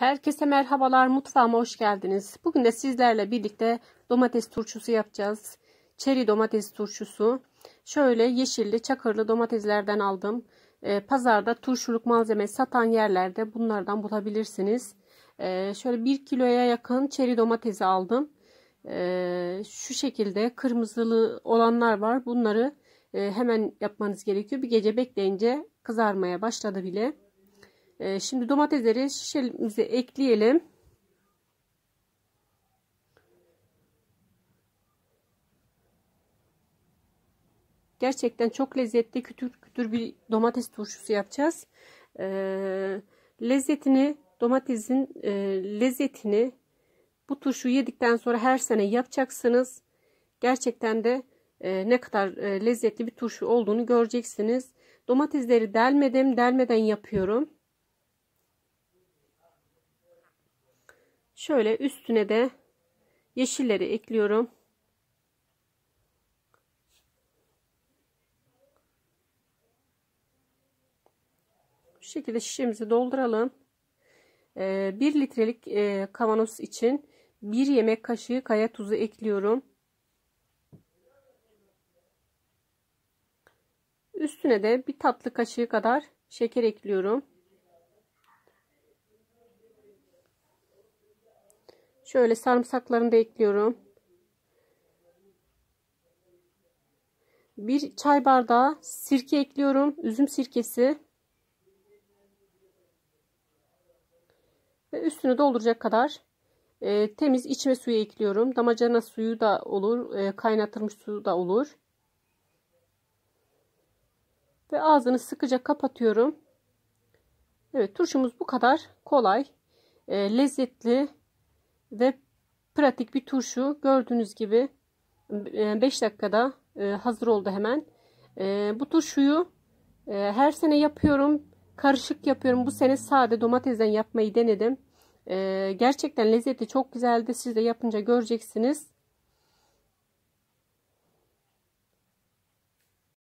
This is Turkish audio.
Herkese merhabalar mutfağıma hoş geldiniz. Bugün de sizlerle birlikte domates turşusu yapacağız. Çeri domates turşusu. Şöyle yeşilli çakırlı domateslerden aldım. Ee, pazarda turşuluk malzeme satan yerlerde bunlardan bulabilirsiniz. Ee, şöyle 1 kiloya yakın çeri domatesi aldım. Ee, şu şekilde kırmızılı olanlar var. Bunları e, hemen yapmanız gerekiyor. Bir gece bekleyince kızarmaya başladı bile. Ee, şimdi domatesleri şişelimize ekleyelim. Gerçekten çok lezzetli kütür kütür bir domates turşusu yapacağız. Ee, lezzetini domatesin e, lezzetini bu turşu yedikten sonra her sene yapacaksınız. Gerçekten de e, ne kadar e, lezzetli bir turşu olduğunu göreceksiniz. Domatesleri delmedim, delmeden yapıyorum. Şöyle üstüne de yeşilleri ekliyorum. Bu şekilde şişemizi dolduralım. 1 ee, litrelik e, kavanoz için 1 yemek kaşığı kaya tuzu ekliyorum. Üstüne de bir tatlı kaşığı kadar şeker ekliyorum. Şöyle sarımsaklarını da ekliyorum. Bir çay bardağı sirke ekliyorum. Üzüm sirkesi. Ve üstünü dolduracak kadar e, temiz içme suyu ekliyorum. Damacana suyu da olur. E, kaynatılmış su da olur. Ve ağzını sıkıca kapatıyorum. Evet turşumuz bu kadar kolay, e, lezzetli ve pratik bir turşu gördüğünüz gibi 5 e, dakikada e, hazır oldu hemen. E, bu turşuyu her sene yapıyorum. Karışık yapıyorum. Bu sene sade domatesden yapmayı denedim. Gerçekten lezzeti çok güzeldi. Siz de yapınca göreceksiniz.